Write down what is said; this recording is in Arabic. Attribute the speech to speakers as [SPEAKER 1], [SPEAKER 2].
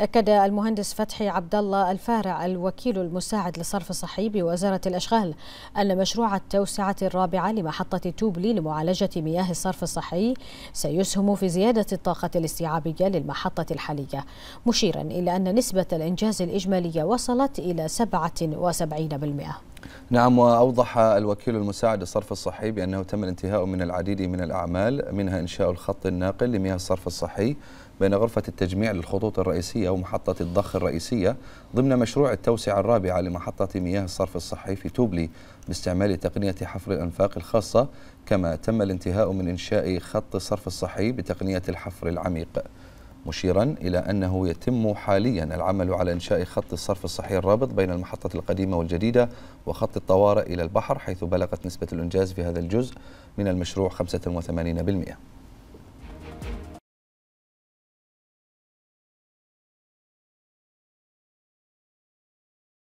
[SPEAKER 1] أكد المهندس فتحي عبد الله الفارع الوكيل المساعد للصرف الصحي بوزارة الأشغال أن مشروع التوسعة الرابعة لمحطة توبلي لمعالجة مياه الصرف الصحي سيسهم في زيادة الطاقة الاستيعابية للمحطة الحالية مشيرا إلى أن نسبة الإنجاز الإجمالية وصلت إلى 77%
[SPEAKER 2] نعم وأوضح الوكيل المساعد للصرف الصحي بأنه تم الانتهاء من العديد من الأعمال منها إنشاء الخط الناقل لمياه الصرف الصحي بين غرفة التجميع للخطوط الرئيسية ومحطة الضخ الرئيسية ضمن مشروع التوسعة الرابعة لمحطة مياه الصرف الصحي في توبلي باستعمال تقنية حفر الأنفاق الخاصة كما تم الانتهاء من إنشاء خط الصرف الصحي بتقنية الحفر العميق مشيرا إلى أنه يتم حاليا العمل على إنشاء خط الصرف الصحي الرابط بين المحطة القديمة والجديدة وخط الطوارئ إلى البحر حيث بلغت نسبة الإنجاز في هذا الجزء من المشروع 85%